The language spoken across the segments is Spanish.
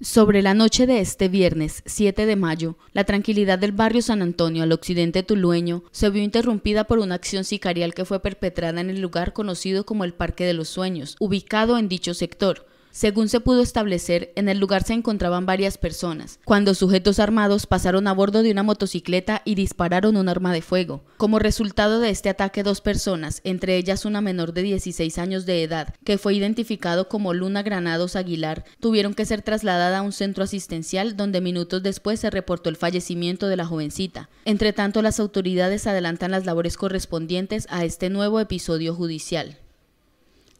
Sobre la noche de este viernes 7 de mayo, la tranquilidad del barrio San Antonio al occidente tulueño se vio interrumpida por una acción sicarial que fue perpetrada en el lugar conocido como el Parque de los Sueños, ubicado en dicho sector, según se pudo establecer, en el lugar se encontraban varias personas, cuando sujetos armados pasaron a bordo de una motocicleta y dispararon un arma de fuego. Como resultado de este ataque, dos personas, entre ellas una menor de 16 años de edad, que fue identificado como Luna Granados Aguilar, tuvieron que ser trasladada a un centro asistencial donde minutos después se reportó el fallecimiento de la jovencita. Entre tanto, las autoridades adelantan las labores correspondientes a este nuevo episodio judicial.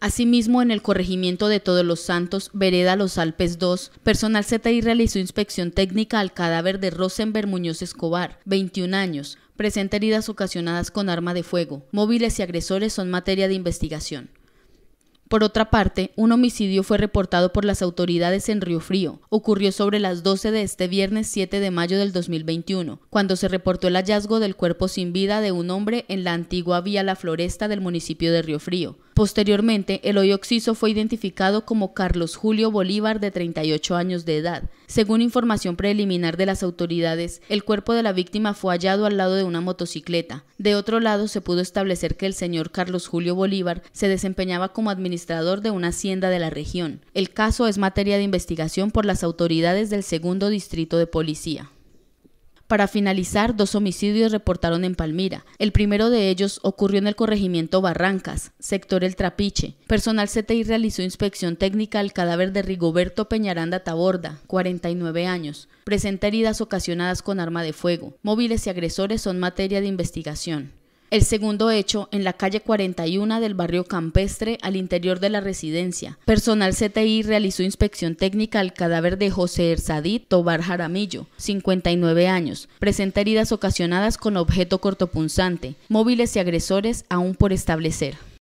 Asimismo, en el corregimiento de Todos los Santos, Vereda Los Alpes 2, personal CTI realizó inspección técnica al cadáver de Rosenberg Muñoz Escobar, 21 años, presenta heridas ocasionadas con arma de fuego. Móviles y agresores son materia de investigación. Por otra parte, un homicidio fue reportado por las autoridades en Río Frío. Ocurrió sobre las 12 de este viernes 7 de mayo del 2021, cuando se reportó el hallazgo del cuerpo sin vida de un hombre en la antigua vía La Floresta del municipio de Río Frío. Posteriormente, el hoy occiso fue identificado como Carlos Julio Bolívar, de 38 años de edad. Según información preliminar de las autoridades, el cuerpo de la víctima fue hallado al lado de una motocicleta. De otro lado, se pudo establecer que el señor Carlos Julio Bolívar se desempeñaba como administrador administrador de una hacienda de la región. El caso es materia de investigación por las autoridades del segundo distrito de policía. Para finalizar, dos homicidios reportaron en Palmira. El primero de ellos ocurrió en el corregimiento Barrancas, sector El Trapiche. Personal CTI realizó inspección técnica al cadáver de Rigoberto Peñaranda Taborda, 49 años. Presenta heridas ocasionadas con arma de fuego. Móviles y agresores son materia de investigación. El segundo hecho, en la calle 41 del barrio campestre, al interior de la residencia. Personal CTI realizó inspección técnica al cadáver de José Erzadí Tobar Jaramillo, 59 años. Presenta heridas ocasionadas con objeto cortopunzante, móviles y agresores aún por establecer.